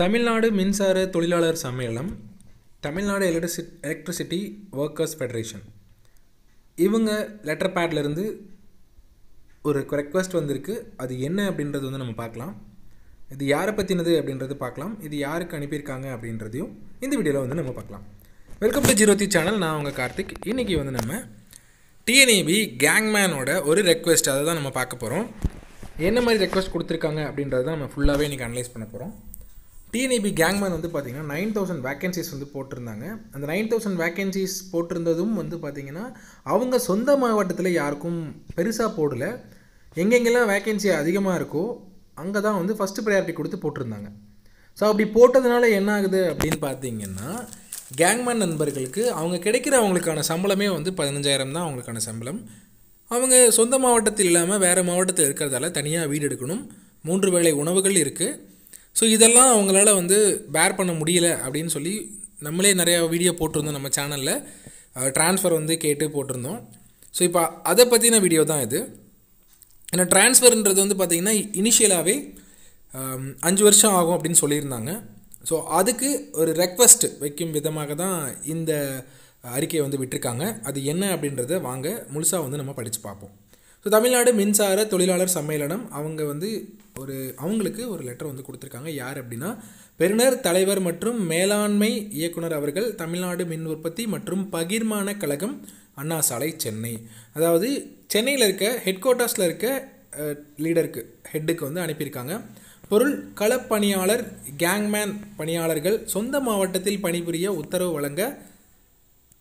தமிழ்நாடு மின்சார தொழிலாளர் சம்மேளனம் தமிழ்நாடு எலக்ட்ரிசி எலக்ட்ரிசிட்டி ஒர்க்கர்ஸ் ஃபெடரேஷன் இவங்க லெட்டர் பேட்லேருந்து ஒரு ரெக்வஸ்ட் வந்திருக்கு அது என்ன அப்படின்றது வந்து நம்ம பார்க்கலாம் இது யாரை பற்றினது அப்படின்றது பார்க்கலாம் இது யாருக்கு அனுப்பியிருக்காங்க அப்படின்றதையும் இந்த வீடியோவில் வந்து நம்ம பார்க்கலாம் வெல்கம் டு தி சேனல் நான் உங்கள் கார்த்திக் இன்றைக்கி வந்து நம்ம டிஎன்ஏபி கேங்மேனோட ஒரு ரெக்வெஸ்ட் அதை தான் நம்ம பார்க்க போகிறோம் என்ன மாதிரி ரெக்வஸ்ட் கொடுத்துருக்காங்க அப்படின்றது தான் நம்ம ஃபுல்லாகவே இன்றைக்கி அனலைஸ் பண்ண போகிறோம் டிஎன்ஏபி கேங்மேன் e வந்து பார்த்தீங்கன்னா நைன் தௌசண்ட் வேக்கன்சிஸ் வந்து போட்டிருந்தாங்க அந்த நைன் தௌசண்ட் வேக்கன்சிஸ் போட்டிருந்ததும் வந்து பார்த்தீங்கன்னா அவங்க சொந்த மாவட்டத்தில் யாருக்கும் பெருசாக போடலை எங்கெங்கெல்லாம் வேக்கன்சி அதிகமாக இருக்கோ அங்கே தான் வந்து ஃபஸ்ட்டு ப்ரையாரிட்டி கொடுத்து போட்டிருந்தாங்க ஸோ அப்படி போட்டதுனால என்ன ஆகுது அப்படின்னு பார்த்தீங்கன்னா கேங்மேன் நண்பர்களுக்கு அவங்க கிடைக்கிற அவங்களுக்கான சம்பளமே வந்து பதினஞ்சாயிரம் தான் அவங்களுக்கான சம்பளம் அவங்க சொந்த மாவட்டத்தில் இல்லாமல் வேறு மாவட்டத்தில் இருக்கிறதால தனியாக வீடு எடுக்கணும் மூன்று வேளை உணவுகள் இருக்குது ஸோ இதெல்லாம் அவங்களால வந்து பேர் பண்ண முடியல அப்படின்னு சொல்லி நம்மளே நிறையா வீடியோ போட்டிருந்தோம் நம்ம சேனலில் ட்ரான்ஸ்ஃபர் வந்து கேட்டு போட்டிருந்தோம் ஸோ இப்போ அதை பற்றின வீடியோ தான் இது ஏன்னா ட்ரான்ஸ்ஃபர்ன்றது வந்து பார்த்திங்கன்னா இனிஷியலாகவே அஞ்சு வருஷம் ஆகும் அப்படின்னு சொல்லியிருந்தாங்க ஸோ அதுக்கு ஒரு ரெக்வஸ்ட் வைக்கும் விதமாக தான் இந்த அறிக்கையை வந்து விட்டுருக்காங்க அது என்ன அப்படின்றத வாங்க முழுசாக வந்து நம்ம படித்து பார்ப்போம் ஸோ தமிழ்நாடு மின்சார தொழிலாளர் சம்மேளனம் அவங்க வந்து ஒரு அவங்களுக்கு ஒரு லெட்டர் வந்து கொடுத்துருக்காங்க யார் அப்படின்னா பெருநர் தலைவர் மற்றும் மேலாண்மை இயக்குனர் அவர்கள் தமிழ்நாடு மின் உற்பத்தி மற்றும் பகிர்மான கழகம் அண்ணா சாலை சென்னை அதாவது சென்னையில் இருக்க ஹெட் குவார்ட்டர்ஸில் இருக்க லீடருக்கு ஹெட்டுக்கு வந்து அனுப்பியிருக்காங்க பொருள் களப்பணியாளர் கேங்மேன் பணியாளர்கள் சொந்த மாவட்டத்தில் பணிபுரிய உத்தரவு வழங்க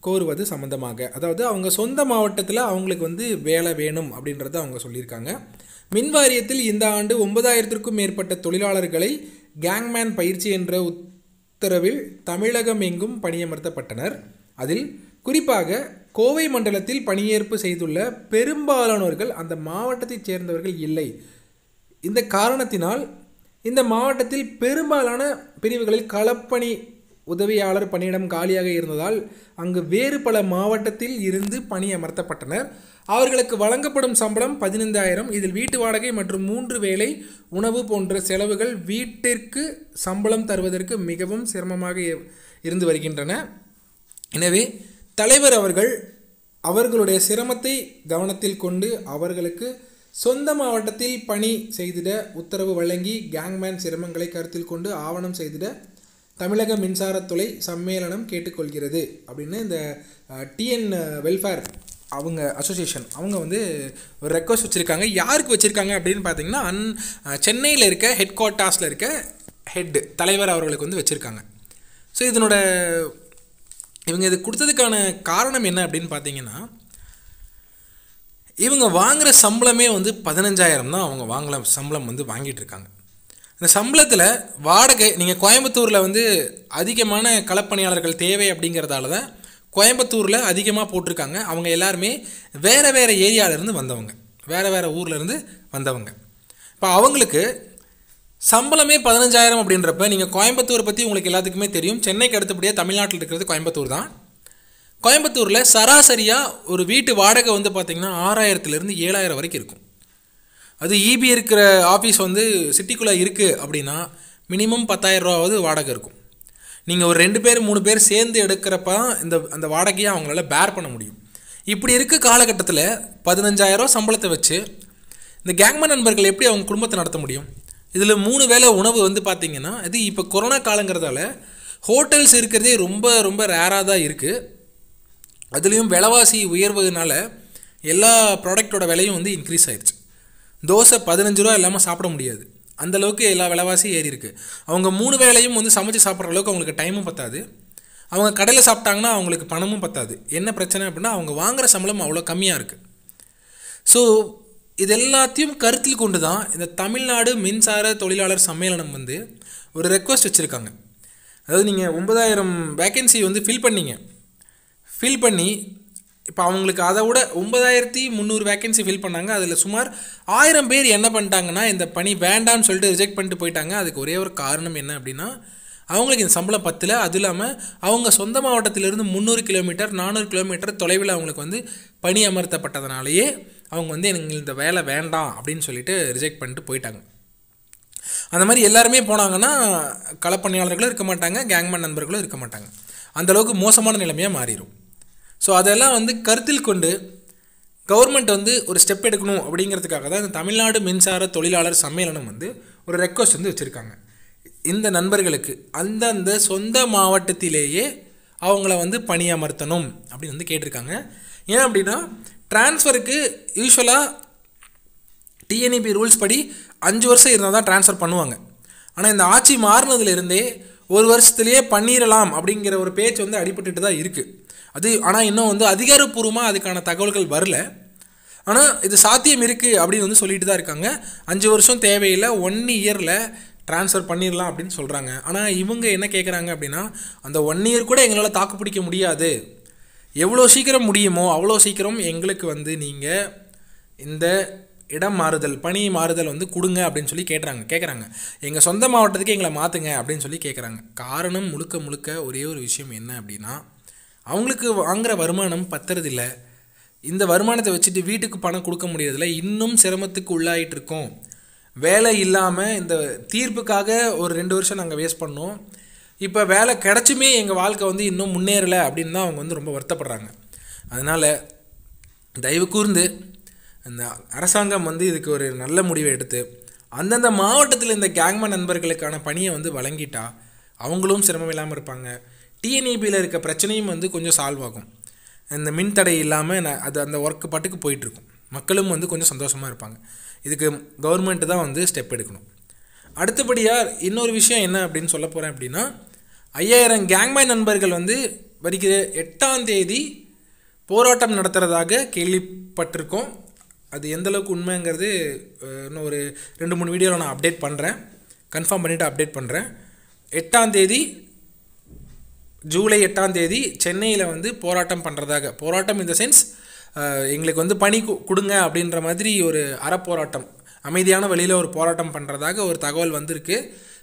கோருவது சம்மந்தமாக அதாவது அவங்க சொந்த மாவட்டத்தில் அவங்களுக்கு வந்து வேலை வேணும் அப்படின்றத அவங்க சொல்லியிருக்காங்க மின் வாரியத்தில் இந்த ஆண்டு ஒன்பதாயிரத்திற்கும் மேற்பட்ட தொழிலாளர்களை கேங்மேன் பயிற்சி என்ற உத்தரவில் தமிழகம் எங்கும் பணியமர்த்தப்பட்டனர் அதில் குறிப்பாக கோவை மண்டலத்தில் பணியேற்பு செய்துள்ள பெரும்பாலானோர்கள் அந்த மாவட்டத்தைச் சேர்ந்தவர்கள் இல்லை இந்த காரணத்தினால் இந்த மாவட்டத்தில் பெரும்பாலான பிரிவுகளில் களப்பணி உதவியாளர் பணியிடம் காலியாக இருந்ததால் அங்கு வேறு பல மாவட்டத்தில் இருந்து பணி அமர்த்தப்பட்டனர் அவர்களுக்கு வழங்கப்படும் சம்பளம் பதினைந்தாயிரம் இதில் வீட்டு வாடகை மற்றும் மூன்று வேலை உணவு போன்ற செலவுகள் வீட்டிற்கு சம்பளம் தருவதற்கு மிகவும் சிரமமாக இருந்து வருகின்றன எனவே தலைவர் அவர்கள் அவர்களுடைய சிரமத்தை கவனத்தில் கொண்டு அவர்களுக்கு சொந்த மாவட்டத்தில் பணி செய்திட உத்தரவு வழங்கி கேங்மேன் சிரமங்களை கருத்தில் கொண்டு ஆவணம் செய்திட தமிழக மின்சாரத்துறை சம்மேளனம் கேட்டுக்கொள்கிறது அப்படின்னு இந்த டிஎன் வெல்ஃபேர் அவங்க அசோசியேஷன் அவங்க வந்து ஒரு ரெக்வஸ்ட் வச்சுருக்காங்க யாருக்கு வச்சுருக்காங்க அப்படின்னு பார்த்தீங்கன்னா அன் சென்னையில் இருக்க ஹெட் குவார்ட்டர்ஸில் இருக்க ஹெட் தலைவர் அவர்களுக்கு வந்து வச்சுருக்காங்க ஸோ இதனோட இவங்க இது கொடுத்ததுக்கான காரணம் என்ன அப்படின்னு பார்த்தீங்கன்னா இவங்க வாங்குகிற சம்பளமே வந்து பதினஞ்சாயிரம் தான் அவங்க வாங்கலாம் சம்பளம் வந்து வாங்கிட்டு இருக்காங்க இந்த சம்பளத்தில் வாடகை நீங்கள் கோயம்புத்தூரில் வந்து அதிகமான களப்பணியாளர்கள் தேவை அப்படிங்கிறதால தான் கோயம்புத்தூரில் அதிகமாக போட்டிருக்காங்க அவங்க எல்லாருமே வேறு வேறு ஏரியாவிலேருந்து வந்தவங்க வேறு வேறு ஊர்லேருந்து வந்தவங்க இப்போ அவங்களுக்கு சம்பளமே பதினஞ்சாயிரம் அப்படின்றப்ப நீங்கள் கோயம்புத்தூரை பற்றி உங்களுக்கு எல்லாத்துக்குமே தெரியும் சென்னைக்கு அடுத்தபடியாக தமிழ்நாட்டில் இருக்கிறது கோயம்புத்தூர் தான் கோயம்புத்தூரில் சராசரியாக ஒரு வீட்டு வாடகை வந்து பார்த்திங்கன்னா ஆறாயிரத்துலேருந்து ஏழாயிரம் வரைக்கும் இருக்கும் அது இபி e இருக்கிற ஆஃபீஸ் வந்து சிட்டிக்குள்ளே இருக்குது அப்படின்னா மினிமம் ரூபாவது வாடகை இருக்கும் நீங்கள் ஒரு ரெண்டு பேர் மூணு பேர் சேர்ந்து எடுக்கிறப்ப இந்த அந்த வாடகையை அவங்களால பேர் பண்ண முடியும் இப்படி இருக்க காலகட்டத்தில் பதினஞ்சாயிரம் சம்பளத்தை வச்சு இந்த கேங்மேன் நண்பர்கள் எப்படி அவங்க குடும்பத்தை நடத்த முடியும் இதில் மூணு வேலை உணவு வந்து பார்த்திங்கன்னா இது இப்போ கொரோனா காலங்கிறதால ஹோட்டல்ஸ் இருக்கிறதே ரொம்ப ரொம்ப ரேராக தான் இருக்குது அதுலேயும் விலைவாசி உயர்வதுனால எல்லா ப்ராடக்டோட விலையும் வந்து இன்க்ரீஸ் ஆயிடுச்சு தோசை பதினஞ்சு ரூபா இல்லாமல் சாப்பிட முடியாது அந்தளவுக்கு எல்லா விலைவாசியும் ஏறி இருக்குது அவங்க மூணு வேலையும் வந்து சமைச்சு சாப்பிட்ற அளவுக்கு அவங்களுக்கு டைமும் பத்தாது அவங்க கடையில் சாப்பிட்டாங்கன்னா அவங்களுக்கு பணமும் பத்தாது என்ன பிரச்சனை அப்படின்னா அவங்க வாங்குகிற சம்பளம் அவ்வளோ கம்மியாக இருக்குது ஸோ இது எல்லாத்தையும் கருத்தில் கொண்டு தான் இந்த தமிழ்நாடு மின்சார தொழிலாளர் சம்மேளனம் வந்து ஒரு ரெக்வஸ்ட் வச்சுருக்காங்க அதாவது நீங்கள் ஒன்பதாயிரம் வேக்கன்சி வந்து ஃபில் பண்ணீங்க ஃபில் பண்ணி இப்போ அவங்களுக்கு அதை விட ஒன்பதாயிரத்தி முந்நூறு வேகன்சி ஃபில் பண்ணாங்க அதில் சுமார் ஆயிரம் பேர் என்ன பண்ணிட்டாங்கன்னா இந்த பணி வேண்டாம்னு சொல்லிட்டு ரிஜெக்ட் பண்ணிட்டு போயிட்டாங்க அதுக்கு ஒரே ஒரு காரணம் என்ன அப்படின்னா அவங்களுக்கு இந்த சம்பளம் பத்தில் அது இல்லாமல் அவங்க சொந்த மாவட்டத்திலிருந்து முந்நூறு கிலோமீட்டர் நானூறு கிலோமீட்டர் தொலைவில் அவங்களுக்கு வந்து பணி அமர்த்தப்பட்டதுனாலேயே அவங்க வந்து எனக்கு இந்த வேலை வேண்டாம் அப்படின்னு சொல்லிட்டு ரிஜெக்ட் பண்ணிட்டு போயிட்டாங்க அந்த மாதிரி எல்லாருமே போனாங்கன்னா களப்பணியாளர்களும் இருக்க மாட்டாங்க கேங்மேன் நண்பர்களும் இருக்க மாட்டாங்க அந்தளவுக்கு மோசமான நிலைமையாக மாறிடும் ஸோ அதெல்லாம் வந்து கருத்தில் கொண்டு கவர்மெண்ட் வந்து ஒரு ஸ்டெப் எடுக்கணும் அப்படிங்கிறதுக்காக தான் இந்த தமிழ்நாடு மின்சார தொழிலாளர் சம்மேளனம் வந்து ஒரு ரெக்வஸ்ட் வந்து வச்சுருக்காங்க இந்த நண்பர்களுக்கு அந்தந்த சொந்த மாவட்டத்திலேயே அவங்கள வந்து பணியமர்த்தணும் அப்படின்னு வந்து கேட்டிருக்காங்க ஏன் அப்படின்னா டிரான்ஸ்ஃபருக்கு யூஸ்வலாக டிஎன்இபி ரூல்ஸ் படி அஞ்சு வருஷம் இருந்தால் தான் ட்ரான்ஸ்ஃபர் பண்ணுவாங்க ஆனால் இந்த ஆட்சி மாறினதுலேருந்தே ஒரு வருஷத்துலேயே பண்ணிடலாம் அப்படிங்கிற ஒரு பேச்சு வந்து அடிபட்டுட்டு தான் இருக்குது அது ஆனால் இன்னும் வந்து அதிகாரப்பூர்வமாக அதுக்கான தகவல்கள் வரல ஆனால் இது சாத்தியம் இருக்குது அப்படின்னு வந்து சொல்லிட்டு தான் இருக்காங்க அஞ்சு வருஷம் தேவையில்லை ஒன் இயரில் ட்ரான்ஸ்ஃபர் பண்ணிடலாம் அப்படின்னு சொல்கிறாங்க ஆனால் இவங்க என்ன கேட்குறாங்க அப்படின்னா அந்த ஒன் இயர் கூட எங்களால் தாக்கு பிடிக்க முடியாது எவ்வளோ சீக்கிரம் முடியுமோ அவ்வளோ சீக்கிரம் எங்களுக்கு வந்து நீங்கள் இந்த இடம் மாறுதல் பணி மாறுதல் வந்து கொடுங்க அப்படின்னு சொல்லி கேட்குறாங்க கேட்குறாங்க எங்கள் சொந்த மாவட்டத்துக்கு எங்களை மாற்றுங்க அப்படின்னு சொல்லி கேட்குறாங்க காரணம் முழுக்க முழுக்க ஒரே ஒரு விஷயம் என்ன அப்படின்னா அவங்களுக்கு வாங்குகிற வருமானம் பத்துறதில்லை இந்த வருமானத்தை வச்சுட்டு வீட்டுக்கு பணம் கொடுக்க முடியறதில்ல இன்னும் சிரமத்துக்கு உள்ளாயிட்டு இருக்கோம் வேலை இல்லாமல் இந்த தீர்ப்புக்காக ஒரு ரெண்டு வருஷம் நாங்கள் வேஸ்ட் பண்ணோம் இப்போ வேலை கிடச்சுமே எங்கள் வாழ்க்கை வந்து இன்னும் முன்னேறலை அப்படின்னு தான் அவங்க வந்து ரொம்ப வருத்தப்படுறாங்க அதனால் தயவு கூர்ந்து அந்த அரசாங்கம் வந்து இதுக்கு ஒரு நல்ல முடிவை எடுத்து அந்தந்த மாவட்டத்தில் இந்த கேங்மேன் நண்பர்களுக்கான பணியை வந்து வழங்கிட்டா அவங்களும் சிரமம் இல்லாமல் இருப்பாங்க டிஎன்இபியில் இருக்க பிரச்சனையும் வந்து கொஞ்சம் சால்வ் ஆகும் இந்த மின்தடை இல்லாமல் அது அந்த ஒர்க்கு பாட்டுக்கு போயிட்டுருக்கும் மக்களும் வந்து கொஞ்சம் சந்தோஷமாக இருப்பாங்க இதுக்கு கவர்மெண்ட்டு தான் வந்து ஸ்டெப் எடுக்கணும் அடுத்தபடியாக இன்னொரு விஷயம் என்ன அப்படின்னு சொல்ல போகிறேன் அப்படின்னா ஐயாயிரம் கேங்மே நண்பர்கள் வந்து வருகிற எட்டாம் தேதி போராட்டம் நடத்துகிறதாக கேள்விப்பட்டிருக்கோம் அது எந்தளவுக்கு உண்மைங்கிறது இன்னும் ஒரு ரெண்டு மூணு வீடியோவில் நான் அப்டேட் பண்ணுறேன் கன்ஃபார்ம் பண்ணிவிட்டு அப்டேட் பண்ணுறேன் எட்டாம் தேதி ஜூலை எட்டாம் தேதி சென்னையில் வந்து போராட்டம் பண்ணுறதாக போராட்டம் இந்த சென்ஸ் எங்களுக்கு வந்து பணி கொடுங்க அப்படின்ற மாதிரி ஒரு அறப்போராட்டம் அமைதியான வழியில் ஒரு போராட்டம் பண்ணுறதாக ஒரு தகவல் வந்திருக்கு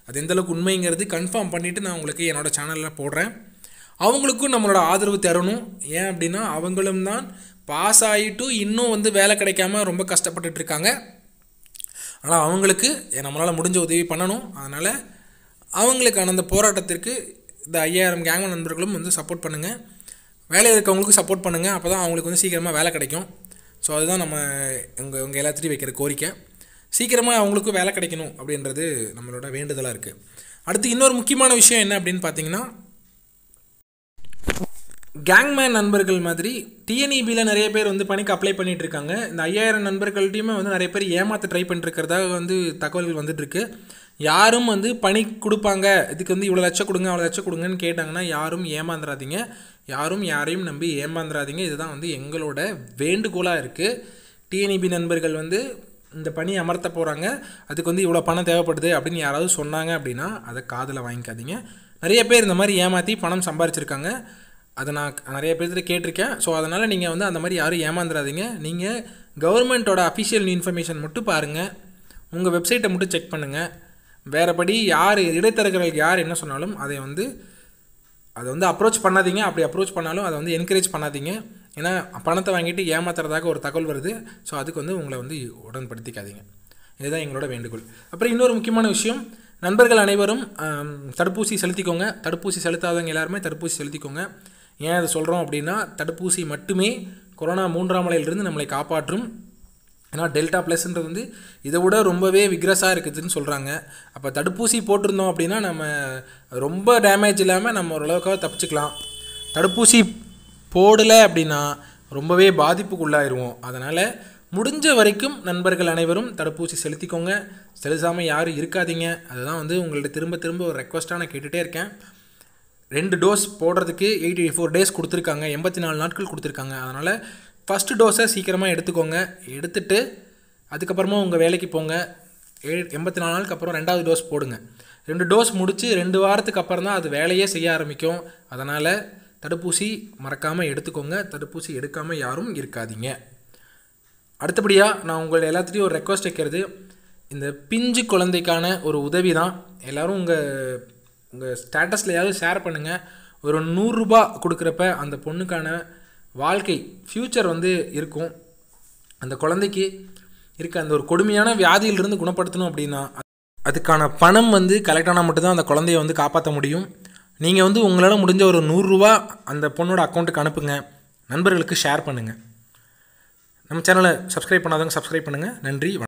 அது எந்தளவுக்கு உண்மைங்கிறது கன்ஃபார்ம் பண்ணிவிட்டு நான் உங்களுக்கு என்னோடய சேனலில் போடுறேன் அவங்களுக்கும் நம்மளோட ஆதரவு தரணும் ஏன் அப்படின்னா அவங்களும் தான் பாஸ் ஆகிட்டு இன்னும் வந்து வேலை கிடைக்காம ரொம்ப கஷ்டப்பட்டுட்டு இருக்காங்க ஆனால் அவங்களுக்கு நம்மளால் முடிஞ்ச உதவி பண்ணணும் அதனால் அவங்களுக்கான அந்த போராட்டத்திற்கு இந்த ஐயாயிரம் கேங்மேன் நண்பர்களும் வந்து சப்போர்ட் பண்ணுங்கள் வேலை இருக்கவங்களுக்கும் சப்போர்ட் பண்ணுங்கள் அப்போ தான் அவங்களுக்கு வந்து சீக்கிரமாக வேலை கிடைக்கும் ஸோ அதுதான் நம்ம உங்கள் உங்கள் எல்லாத்திலையும் வைக்கிற கோரிக்கை சீக்கிரமாக அவங்களுக்கும் வேலை கிடைக்கணும் அப்படின்றது நம்மளோட வேண்டுதலாக இருக்குது அடுத்து இன்னொரு முக்கியமான விஷயம் என்ன அப்படின்னு பார்த்தீங்கன்னா கேங்மேன் நண்பர்கள் மாதிரி டிஎன்இபியில் e நிறைய பேர் வந்து பணிக்கு அப்ளை பண்ணிகிட்டு இருக்காங்க இந்த ஐயாயிரம் நண்பர்கள்ட்டையுமே வந்து நிறைய பேர் ஏமாற்ற ட்ரை பண்ணிருக்கிறதா வந்து தகவல்கள் வந்துட்டுருக்கு யாரும் வந்து பணி கொடுப்பாங்க இதுக்கு வந்து இவ்வளோ லட்சம் கொடுங்க அவ்வளோ லட்சம் கொடுங்கன்னு கேட்டாங்கன்னா யாரும் ஏமாந்துடாதீங்க யாரும் யாரையும் நம்பி ஏமாந்துடாதீங்க இதுதான் வந்து எங்களோட வேண்டுகோளாக இருக்குது டிஎன்இபி e நண்பர்கள் வந்து இந்த பணி அமர்த்த போகிறாங்க அதுக்கு வந்து இவ்வளோ பணம் தேவைப்படுது அப்படின்னு யாராவது சொன்னாங்க அப்படின்னா அதை காதில் வாங்கிக்காதீங்க நிறைய பேர் இந்த மாதிரி ஏமாற்றி பணம் சம்பாரிச்சிருக்காங்க அதை நான் நிறைய பேர்த்து கேட்டிருக்கேன் ஸோ அதனால் நீங்கள் வந்து அந்த மாதிரி யாரும் ஏமாந்துடாதீங்க நீங்கள் கவர்மெண்ட்டோட அஃபிஷியல் இன்ஃபர்மேஷன் மட்டும் பாருங்கள் உங்கள் வெப்சைட்டை மட்டும் செக் பண்ணுங்கள் வேறுபடி யார் இடைத்தரகர்களுக்கு யார் என்ன சொன்னாலும் அதை வந்து அதை வந்து அப்ரோச் பண்ணாதீங்க அப்படி அப்ரோச் பண்ணாலும் அதை வந்து என்கரேஜ் பண்ணாதீங்க ஏன்னா பணத்தை வாங்கிட்டு ஏமாத்துறதாக ஒரு தகவல் வருது ஸோ அதுக்கு வந்து உங்களை வந்து உடன்படுத்திக்காதீங்க இதுதான் எங்களோட வேண்டுகோள் அப்புறம் இன்னொரு முக்கியமான விஷயம் நண்பர்கள் அனைவரும் தடுப்பூசி செலுத்திக்கோங்க தடுப்பூசி செலுத்தாதவங்க எல்லாருமே தடுப்பூசி செலுத்திக்கோங்க ஏன் அதை சொல்கிறோம் அப்படின்னா தடுப்பூசி மட்டுமே கொரோனா மூன்றாம் மலையிலிருந்து நம்மளை காப்பாற்றும் ஏன்னா டெல்டா ப்ளஸ்ன்றது வந்து இதை விட ரொம்பவே விக்ரஸாக இருக்குதுன்னு சொல்கிறாங்க அப்போ தடுப்பூசி போட்டிருந்தோம் அப்படின்னா நம்ம ரொம்ப டேமேஜ் இல்லாமல் நம்ம ஓரளவுக்காக தப்பிச்சுக்கலாம் தடுப்பூசி போடலை அப்படின்னா ரொம்பவே பாதிப்புக்குள்ளாயிருவோம் அதனால் முடிஞ்ச வரைக்கும் நண்பர்கள் அனைவரும் தடுப்பூசி செலுத்திக்கோங்க செலுத்தாமல் யாரும் இருக்காதீங்க அதுதான் வந்து உங்கள்கிட்ட திரும்ப திரும்ப ஒரு ரெக்வஸ்ட்டாக நான் கேட்டுகிட்டே இருக்கேன் ரெண்டு டோஸ் போடுறதுக்கு எயிட்டி ஃபோர் டேஸ் கொடுத்துருக்காங்க எண்பத்தி நாலு நாட்கள் கொடுத்துருக்காங்க அதனால் ஃபஸ்ட்டு டோஸை சீக்கிரமாக எடுத்துக்கோங்க எடுத்துட்டு அதுக்கப்புறமா உங்கள் வேலைக்கு போங்க ஏ எண்பத்தி நாலு நாளுக்கு அப்புறம் ரெண்டாவது டோஸ் போடுங்க ரெண்டு டோஸ் முடித்து ரெண்டு வாரத்துக்கு அப்புறம் தான் அது வேலையே செய்ய ஆரம்பிக்கும் அதனால் தடுப்பூசி மறக்காமல் எடுத்துக்கோங்க தடுப்பூசி எடுக்காமல் யாரும் இருக்காதீங்க அடுத்தபடியாக நான் உங்கள் எல்லாத்துலேயும் ஒரு ரெக்வஸ்ட் வைக்கிறது இந்த பிஞ்சு குழந்தைக்கான ஒரு உதவி தான் எல்லோரும் உங்கள் உங்கள் ஏதாவது ஷேர் பண்ணுங்கள் ஒரு நூறுரூபா கொடுக்குறப்ப அந்த பொண்ணுக்கான வாழ்க்கை ஃப்யூச்சர் வந்து இருக்கும் அந்த குழந்தைக்கு இருக்க அந்த ஒரு கொடுமையான வியாதியிலிருந்து குணப்படுத்தணும் அப்படின்னா அதுக்கான பணம் வந்து கலெக்ட் ஆனால் மட்டும்தான் அந்த குழந்தைய வந்து காப்பாற்ற முடியும் நீங்கள் வந்து உங்களால் முடிஞ்ச ஒரு நூறுரூவா அந்த பொண்ணோட அக்கௌண்ட்டுக்கு அனுப்புங்க நண்பர்களுக்கு ஷேர் பண்ணுங்கள் நம்ம சேனலை சப்ஸ்கிரைப் பண்ணாதவங்க சப்ஸ்கிரைப் பண்ணுங்கள் நன்றி